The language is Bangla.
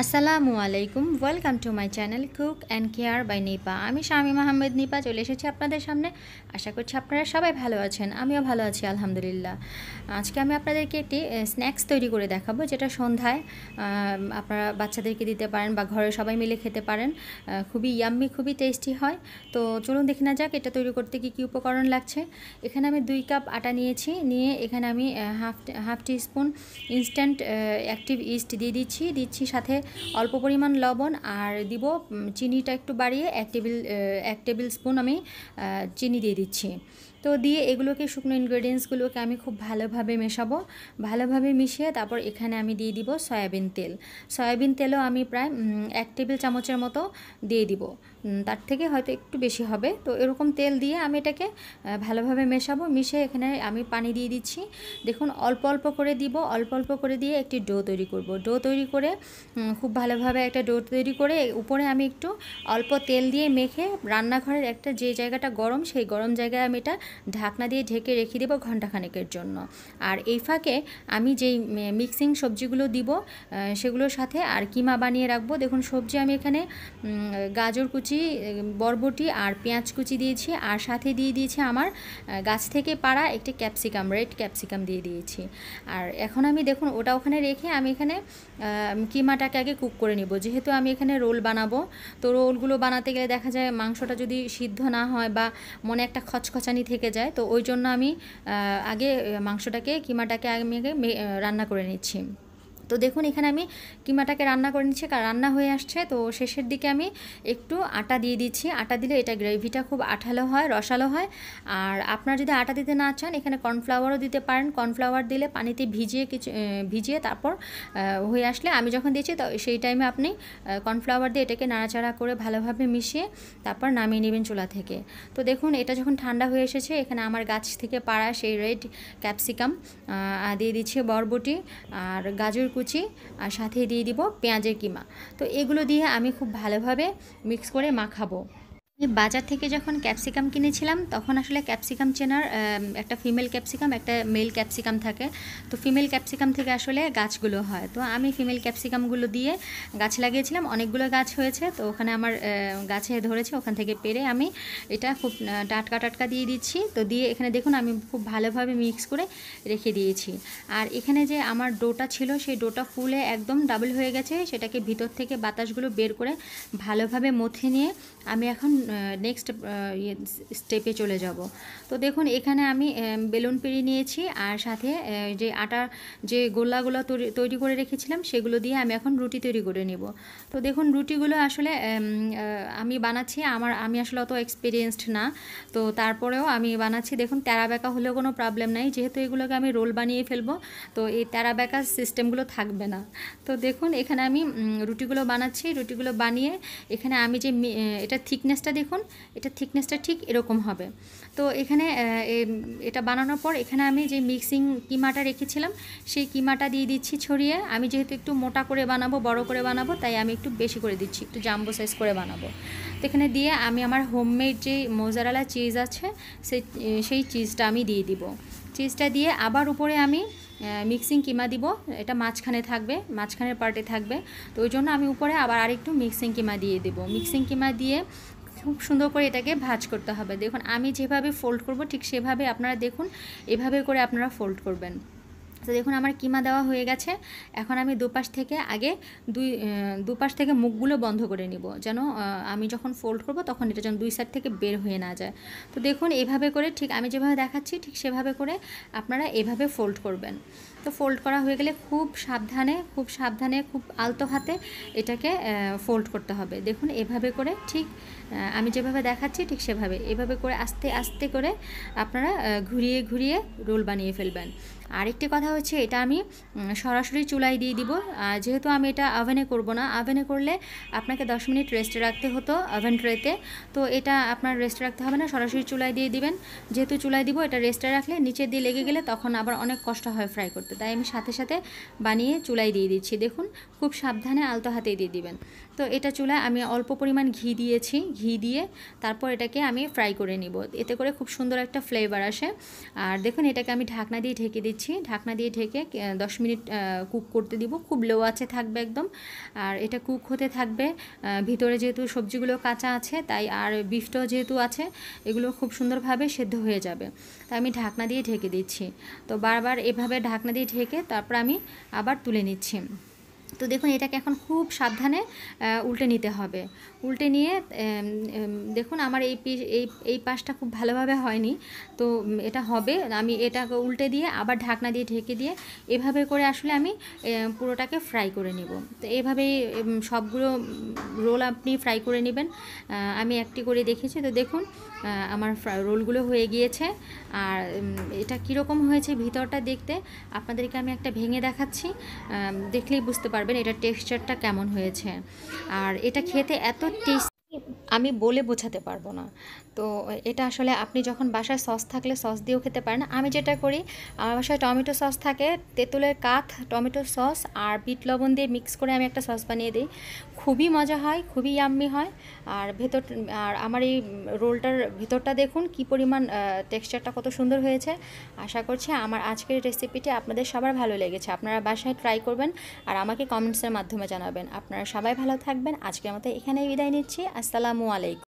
আসসালামু আলাইকুম welcome to my channel cook and care by Nipa আমি শামীম আহমেদ নিপা চলে এসেছি আপনাদের সামনে আশা করছি আপনারা সবাই ভালো আছেন আমিও ভালো আছি আলহামদুলিল্লাহ আজকে আমি আপনাদেরকে একটি স্ন্যাক্স তৈরি করে দেখাবো যেটা সন্ধ্যায় আপনারা বাচ্চাদেরকে দিতে পারেন বা ঘরে সবাই মিলে খেতে পারেন খুবই ইয়াম্মি খুবই টেস্টি হয় তো চলুন দেখে না যাক এটা তৈরি করতে কী কী উপকরণ লাগছে এখানে আমি দুই কাপ আটা নিয়েছি নিয়ে এখানে আমি half half teaspoon instant active yeast দিয়ে দিচ্ছি দিচ্ছি সাথে অল্প পরিমাণ লবণ আর দিব চিনিটা একটু বাড়িয়ে এক টেবিল এক টেবিল স্পুন আমি চিনি দিয়ে দিচ্ছি তো দিয়ে এগুলোকে শুকনো ইনগ্রেডিয়েন্টসগুলোকে আমি খুব ভালোভাবে মেশাবো ভালোভাবে মিশিয়ে তারপর এখানে আমি দিয়ে দিব সয়াবিন তেল সয়াবিন তেলও আমি প্রায় এক টেবিল চামচের মতো দিয়ে দিব তার থেকে হয়তো একটু বেশি হবে তো এরকম তেল দিয়ে আমি এটাকে ভালোভাবে মেশাবো মিশে এখানে আমি পানি দিয়ে দিচ্ছি দেখুন অল্প অল্প করে দিব অল্প অল্প করে দিয়ে একটি ডো তৈরি করব ডো তৈরি করে খুব ভালোভাবে একটা ডো তৈরি করে উপরে আমি একটু অল্প তেল দিয়ে মেখে রান্নাঘরের একটা যে জায়গাটা গরম সেই গরম জায়গায় আমি এটা ঢাকনা দিয়ে ঢেকে রেখে দেবো ঘণ্টাখানেকের জন্য আর এই ফাঁকে আমি যেই মিক্সিং সবজিগুলো দিব সেগুলোর সাথে আর কিমা বানিয়ে রাখবো দেখুন সবজি আমি এখানে গাজর কুচি বরবটি আর পেঁয়াজ কুচি দিয়েছি আর সাথে দিয়ে দিয়েছি আমার গাছ থেকে পাড়া একটি ক্যাপসিকাম রেড ক্যাপসিকাম দিয়ে দিয়েছি আর এখন আমি দেখুন ওটা ওখানে রেখে আমি এখানে কিমাটাকে আগে কুক করে নিব যেহেতু আমি এখানে রোল বানাবো তো রোলগুলো বানাতে গেলে দেখা যায় মাংসটা যদি সিদ্ধ না হয় বা মনে একটা খচখচানি থেকে থেকে যায় তো ওই জন্য আমি আগে মাংসটাকে কিমাটাকে আমি আগে রান্না করে নিচ্ছি তো দেখুন এখানে আমি কিমাটাকে রান্না করে নিচ্ছি রান্না হয়ে আসছে তো শেষের দিকে আমি একটু আটা দিয়ে দিচ্ছি আটা দিলে এটা গ্রেভিটা খুব আঠালো হয় রসালো হয় আর আপনারা যদি আটা দিতে না চান এখানে কর্নফ্লাওয়ারও দিতে পারেন কর্নফ্লাওয়ার দিলে পানিতে ভিজিয়ে কিছু ভিজিয়ে তারপর হয়ে আসলে আমি যখন দিয়েছি তো সেই টাইমে আপনি কর্নফ্লাওয়ার দিয়ে এটাকে নাড়াচাড়া করে ভালোভাবে মিশিয়ে তারপর নামিয়ে নেবেন চুলা থেকে তো দেখুন এটা যখন ঠান্ডা হয়ে এসেছে এখানে আমার গাছ থেকে পাড়া সেই রেড ক্যাপসিকাম দিয়ে দিচ্ছে বরবটি আর গাজর কুচি আর সাথে দিয়ে দিব পেঁয়াজের কিমা তো এগুলো দিয়ে আমি খুব ভালোভাবে মিক্স করে মাখাবো বাজার থেকে যখন ক্যাপসিকাম কিনেছিলাম তখন আসলে ক্যাপসিকাম চেনার একটা ফিমেল ক্যাপসিকাম একটা মেল ক্যাপসিকাম থাকে তো ফিমেল ক্যাপসিকাম থেকে আসলে গাছগুলো হয় তো আমি ফিমেল ক্যাপসিকামগুলো দিয়ে গাছ লাগিয়েছিলাম অনেকগুলো গাছ হয়েছে তো ওখানে আমার গাছে ধরেছে ওখান থেকে পেরে আমি এটা খুব টাটকা টাটকা দিয়ে দিচ্ছি তো দিয়ে এখানে দেখুন আমি খুব ভালোভাবে মিক্স করে রেখে দিয়েছি আর এখানে যে আমার ডোটা ছিল সেই ডোটা ফুলে একদম ডাবল হয়ে গেছে সেটাকে ভিতর থেকে বাতাসগুলো বের করে ভালোভাবে মথে নিয়ে আমি এখন নেক্সট স্টেপে ইয়ে চলে যাব তো দেখুন এখানে আমি বেলুন পেরি নিয়েছি আর সাথে যে আটা যে গোল্লাগুলো তৈরি করে রেখেছিলাম সেগুলো দিয়ে আমি এখন রুটি তৈরি করে নেব তো দেখুন রুটিগুলো আসলে আমি বানাচ্ছি আমার আমি আসলে অত এক্সপিরিয়েন্সড না তো তারপরেও আমি বানাচ্ছি দেখুন তেরা বেঁকা হলেও কোনো প্রবলেম নাই যেহেতু এগুলোকে আমি রোল বানিয়ে ফেলবো তো এই তেরা বেঁকা সিস্টেমগুলো থাকবে না তো দেখুন এখানে আমি রুটিগুলো বানাচ্ছি রুটিগুলো বানিয়ে এখানে আমি যে এটা থিকনেসটা দেখুন এটা থিকনেসটা ঠিক এরকম হবে তো এখানে এটা বানানোর পর এখানে আমি যে মিক্সিং কিমাটা রেখেছিলাম সেই কিমাটা দিয়ে দিচ্ছি ছড়িয়ে আমি যেহেতু একটু মোটা করে বানাবো বড় করে বানাবো তাই আমি একটু বেশি করে দিচ্ছি একটু জাম্বো সাইজ করে বানাবো তো এখানে দিয়ে আমি আমার হোমমেড যে মোজারালা চিজ আছে সেই সেই চিজটা আমি দিয়ে দিব চিজটা দিয়ে আবার উপরে আমি মিক্সিং কিমা দিব এটা মাঝখানে থাকবে মাঝখানের পার্টে থাকবে তো ওই জন্য আমি উপরে আবার আরেকটু মিক্সিং কিমা দিয়ে দেব মিক্সিং কিমা দিয়ে খুব সুন্দর করে এটাকে ভাজ করতে হবে দেখুন আমি যেভাবে ফোল্ড করব ঠিক সেভাবে আপনারা দেখুন এভাবে করে আপনারা ফোল্ড করবেন তো দেখুন আমার কিমা দেওয়া হয়ে গেছে এখন আমি দুপাশ থেকে আগে দুই দুপাশ থেকে মুখগুলো বন্ধ করে নিব যেন আমি যখন ফোল্ড করব তখন এটা যেন দুই সাইড থেকে বের হয়ে না যায় তো দেখুন এভাবে করে ঠিক আমি যেভাবে দেখাচ্ছি ঠিক সেভাবে করে আপনারা এভাবে ফোল্ড করবেন তো ফোল্ড করা হয়ে গেলে খুব সাবধানে খুব সাবধানে খুব আলতো হাতে এটাকে ফোল্ড করতে হবে দেখুন এভাবে করে ঠিক আমি যেভাবে দেখাচ্ছি ঠিক সেভাবে এভাবে করে আস্তে আস্তে করে আপনারা ঘুরিয়ে ঘুরিয়ে রোল বানিয়ে ফেলবেন আরেকটি কথা হচ্ছে এটা আমি সরাসরি চুলায় দিয়ে দিব আর যেহেতু আমি এটা আভেনে করব না আভেনে করলে আপনাকে 10 মিনিট রেস্টে রাখতে হতো আভেন ট্রেতে তো এটা আপনার রেস্টে রাখতে হবে না সরাসরি চুলায় দিয়ে দিবেন যেহেতু চুলাই দিব এটা রেস্টে রাখলে নিচে দিয়ে লেগে গেলে তখন আবার অনেক কষ্ট হয় ফ্রাই করতে তাই আমি সাথে সাথে বানিয়ে চুলাই দিয়ে দিচ্ছি দেখুন খুব সাবধানে আলতো হাতে দিয়ে দিবেন তো এটা চুলায় আমি অল্প পরিমাণ ঘি দিয়েছি ঘি দিয়ে তারপর এটাকে আমি ফ্রাই করে নিব এতে করে খুব সুন্দর একটা ফ্লেভার আসে আর দেখুন এটাকে আমি ঢাকনা দিয়ে ঢেকে দিচ্ছি ঢাকনা দিয়ে দিয়ে ঢেকে দশ মিনিট কুক করতে দিব খুব লো আছে থাকবে একদম আর এটা কুক হতে থাকবে ভিতরে যেহেতু সবজিগুলো কাঁচা আছে তাই আর বিফটাও যেহেতু আছে এগুলো খুব সুন্দরভাবে সেদ্ধ হয়ে যাবে তাই আমি ঢাকনা দিয়ে ঢেকে দিচ্ছি তো বারবার এভাবে ঢাকনা দিয়ে ঢেকে তারপর আমি আবার তুলে নিচ্ছি তো দেখুন এটাকে এখন খুব সাবধানে উল্টে নিতে হবে উল্টে নিয়ে দেখুন আমার এই পিস এই এই পাশটা খুব ভালোভাবে হয়নি তো এটা হবে আমি এটাকে উল্টে দিয়ে আবার ঢাকনা দিয়ে ঢেকে দিয়ে এভাবে করে আসলে আমি পুরোটাকে ফ্রাই করে নিব তো এভাবেই সবগুলো রোল আপনি ফ্রাই করে নেবেন আমি একটি করে দেখেছি তো দেখুন আমার রোলগুলো হয়ে গিয়েছে আর এটা কীরকম হয়েছে ভিতরটা দেখতে আপনাদেরকে আমি একটা ভেঙে দেখাচ্ছি দেখলেই বুঝতে পার পারবেন এটা টেক্সচারটা কেমন হয়েছে আর এটা খেতে এত টেস্ট আমি বলে বোঝাতে পারবো না তো এটা আসলে আপনি যখন বাসায় সস থাকলে সস দিয়েও খেতে পারেন আমি যেটা করি আমার বাসায় টমেটো সস থাকে তেঁতুলের কাত টমেটো সস আর বিট লবণ দিয়ে মিক্স করে আমি একটা সস বানিয়ে দিই খুবই মজা হয় খুবই আম্মি হয় আর ভেতর আর আমার এই রোলটার ভেতরটা দেখুন কি পরিমাণ টেক্সচারটা কত সুন্দর হয়েছে আশা করছি আমার আজকের রেসিপিটি আপনাদের সবার ভালো লেগেছে আপনারা বাসায় ট্রাই করবেন আর আমাকে কমেন্টসের মাধ্যমে জানাবেন আপনারা সবাই ভালো থাকবেন আজকের মতো এখানেই বিদায় নিচ্ছি আসসালামু আলাইকুম